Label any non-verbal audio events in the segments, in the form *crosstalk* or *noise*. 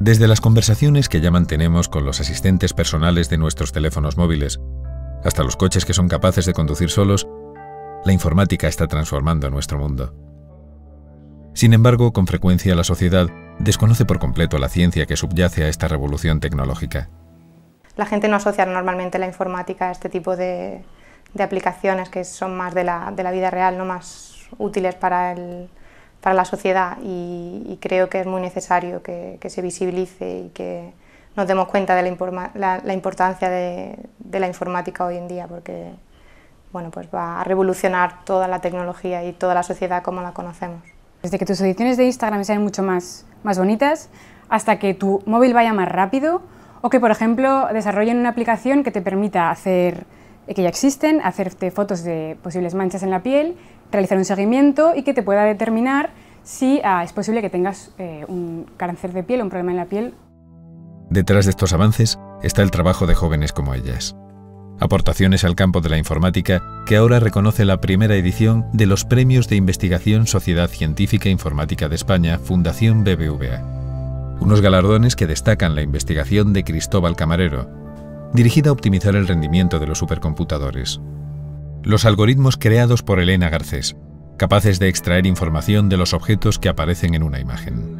Desde las conversaciones que ya mantenemos con los asistentes personales de nuestros teléfonos móviles, hasta los coches que son capaces de conducir solos, la informática está transformando nuestro mundo. Sin embargo, con frecuencia la sociedad desconoce por completo la ciencia que subyace a esta revolución tecnológica. La gente no asocia normalmente la informática a este tipo de, aplicaciones que son más de la vida real, no más útiles para el, para la sociedad y, creo que es muy necesario que, se visibilice y que nos demos cuenta de la, importancia de, de, la informática hoy en día porque bueno, pues va a revolucionar toda la tecnología y toda la sociedad como la conocemos. Desde que tus ediciones de Instagram sean mucho más, más bonitas hasta que tu móvil vaya más rápido o que, por ejemplo, desarrollen una aplicación que te permita hacer que ya existen, hacerte fotos de posibles manchas en la piel realizar un seguimiento y que te pueda determinar si ah, es posible que tengas eh, un cáncer de piel o un problema en la piel. Detrás de estos avances está el trabajo de jóvenes como ellas. Aportaciones al campo de la informática que ahora reconoce la primera edición de los Premios de Investigación Sociedad Científica e Informática de España, Fundación BBVA. Unos galardones que destacan la investigación de Cristóbal Camarero, dirigida a optimizar el rendimiento de los supercomputadores los algoritmos creados por Elena Garcés, capaces de extraer información de los objetos que aparecen en una imagen.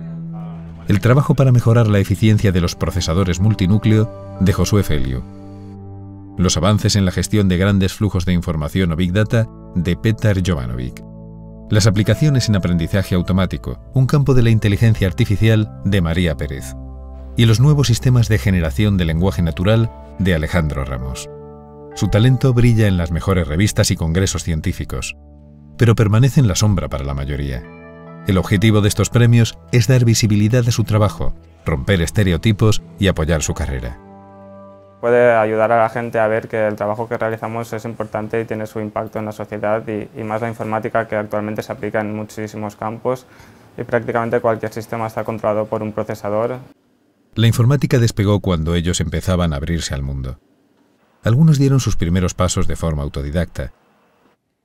El trabajo para mejorar la eficiencia de los procesadores multinúcleo de Josué Felio. Los avances en la gestión de grandes flujos de información o Big Data de Petar Jovanovic. Las aplicaciones en aprendizaje automático, un campo de la inteligencia artificial de María Pérez. Y los nuevos sistemas de generación de lenguaje natural de Alejandro Ramos. Su talento brilla en las mejores revistas y congresos científicos, pero permanece en la sombra para la mayoría. El objetivo de estos premios es dar visibilidad a su trabajo, romper estereotipos y apoyar su carrera. Puede ayudar a la gente a ver que el trabajo que realizamos es importante y tiene su impacto en la sociedad y, más la informática que actualmente se aplica en muchísimos campos y prácticamente cualquier sistema está controlado por un procesador. La informática despegó cuando ellos empezaban a abrirse al mundo. Algunos dieron sus primeros pasos de forma autodidacta.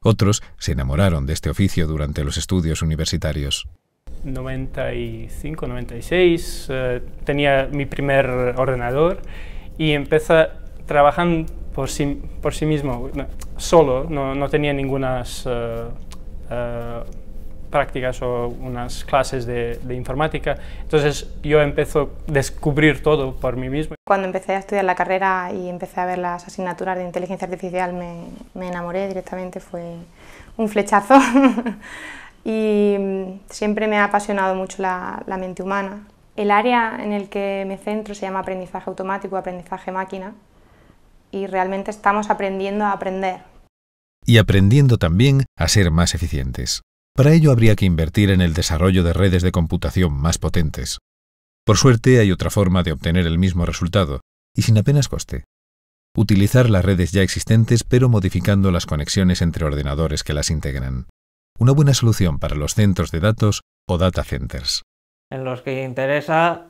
Otros se enamoraron de este oficio durante los estudios universitarios. 95, 96, eh, tenía mi primer ordenador y empecé trabajando por sí, por sí mismo, solo, no, tenía ninguna... Eh, eh, prácticas o unas clases de, informática. Entonces yo empecé a descubrir todo por mí mismo. Cuando empecé a estudiar la carrera y empecé a ver las asignaturas de inteligencia artificial me, enamoré directamente, fue un flechazo. *laughs* y mm, siempre me ha apasionado mucho la, la mente humana. El área en el que me centro se llama aprendizaje automático, aprendizaje máquina, y realmente estamos aprendiendo a aprender. Y aprendiendo también a ser más eficientes. Para ello habría que invertir en el desarrollo de redes de computación más potentes. Por suerte hay otra forma de obtener el mismo resultado, y sin apenas coste. Utilizar las redes ya existentes pero modificando las conexiones entre ordenadores que las integran. Una buena solución para los centros de datos o data centers. En los que interesa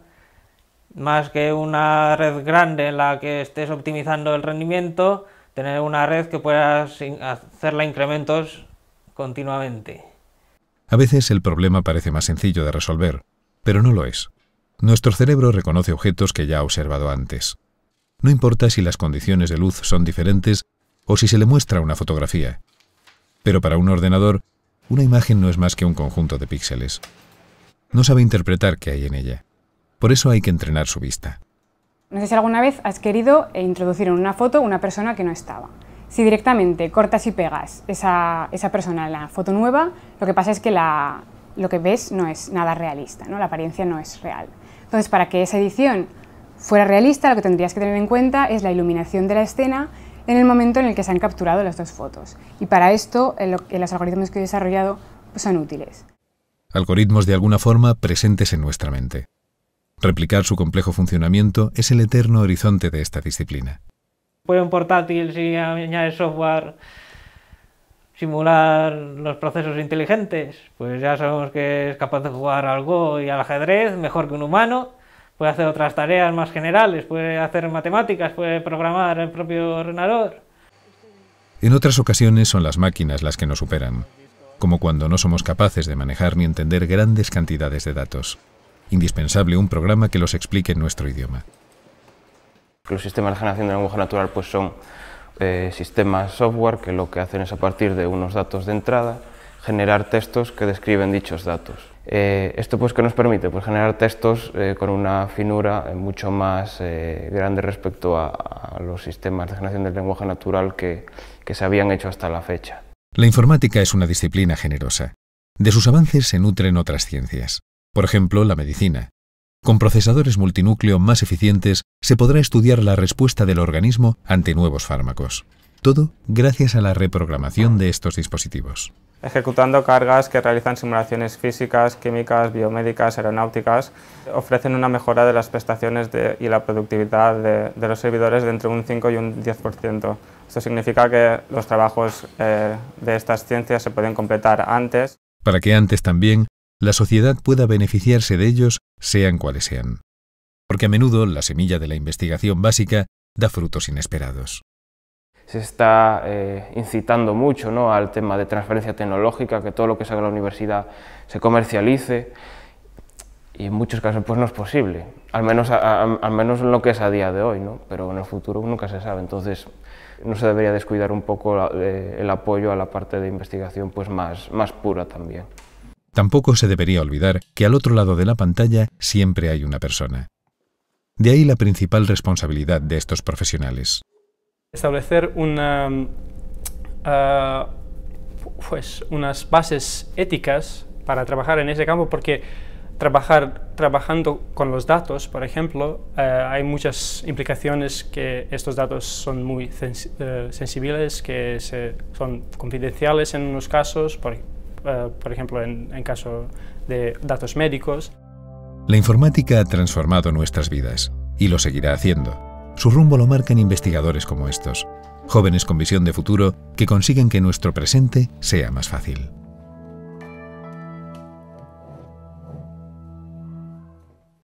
más que una red grande en la que estés optimizando el rendimiento, tener una red que puedas hacerla incrementos continuamente. A veces el problema parece más sencillo de resolver, pero no lo es. Nuestro cerebro reconoce objetos que ya ha observado antes. No importa si las condiciones de luz son diferentes o si se le muestra una fotografía. Pero para un ordenador, una imagen no es más que un conjunto de píxeles. No sabe interpretar qué hay en ella. Por eso hay que entrenar su vista. No sé si alguna vez has querido introducir en una foto una persona que no estaba. Si directamente cortas y pegas esa, esa persona en la foto nueva, lo que pasa es que la, lo que ves no es nada realista, ¿no? la apariencia no es real. Entonces, para que esa edición fuera realista, lo que tendrías que tener en cuenta es la iluminación de la escena en el momento en el que se han capturado las dos fotos. Y para esto, los algoritmos que he desarrollado pues, son útiles. Algoritmos de alguna forma presentes en nuestra mente. Replicar su complejo funcionamiento es el eterno horizonte de esta disciplina puede un portátil si añade software simular los procesos inteligentes? Pues ya sabemos que es capaz de jugar al Go y al ajedrez mejor que un humano, puede hacer otras tareas más generales, puede hacer matemáticas, puede programar el propio ordenador. En otras ocasiones son las máquinas las que nos superan, como cuando no somos capaces de manejar ni entender grandes cantidades de datos. Indispensable un programa que los explique en nuestro idioma. Los sistemas de generación de lenguaje natural pues son eh, sistemas software que lo que hacen es a partir de unos datos de entrada generar textos que describen dichos datos. Eh, ¿Esto pues qué nos permite? Pues generar textos eh, con una finura mucho más grande respecto a, los sistemas de generación del lenguaje natural que se habían hecho hasta la fecha. La informática es una disciplina generosa. De sus avances se nutren otras ciencias, por ejemplo la medicina, con procesadores multinúcleo más eficientes se podrá estudiar la respuesta del organismo ante nuevos fármacos. Todo gracias a la reprogramación de estos dispositivos. Ejecutando cargas que realizan simulaciones físicas, químicas, biomédicas, aeronáuticas, ofrecen una mejora de las prestaciones y la productividad de, los servidores de entre un 5 y un 10%. Esto significa que los trabajos eh, de estas ciencias se pueden completar antes. Para que antes también la sociedad pueda beneficiarse de ellos, sean cuales sean. Porque a menudo la semilla de la investigación básica da frutos inesperados. Se está eh, incitando mucho ¿no? al tema de transferencia tecnológica, que todo lo que salga la universidad se comercialice, y en muchos casos pues no es posible, al menos, al menos en lo que es a día de hoy, ¿no? pero en el futuro nunca se sabe, entonces no se debería descuidar un poco eh, el apoyo a la parte de investigación pues más, más pura también. Tampoco se debería olvidar que al otro lado de la pantalla siempre hay una persona. De ahí la principal responsabilidad de estos profesionales. Establecer ah, pues, unas bases éticas para trabajar en ese campo porque trabajar trabajando con los datos, por ejemplo, eh, hay muchas implicaciones que estos datos son muy eh, sensibles, que son confidenciales en unos casos, por, eh, por ejemplo, en caso de datos médicos. La informática ha transformado nuestras vidas y lo seguirá haciendo. Su rumbo lo marcan investigadores como estos, jóvenes con visión de futuro que consiguen que nuestro presente sea más fácil.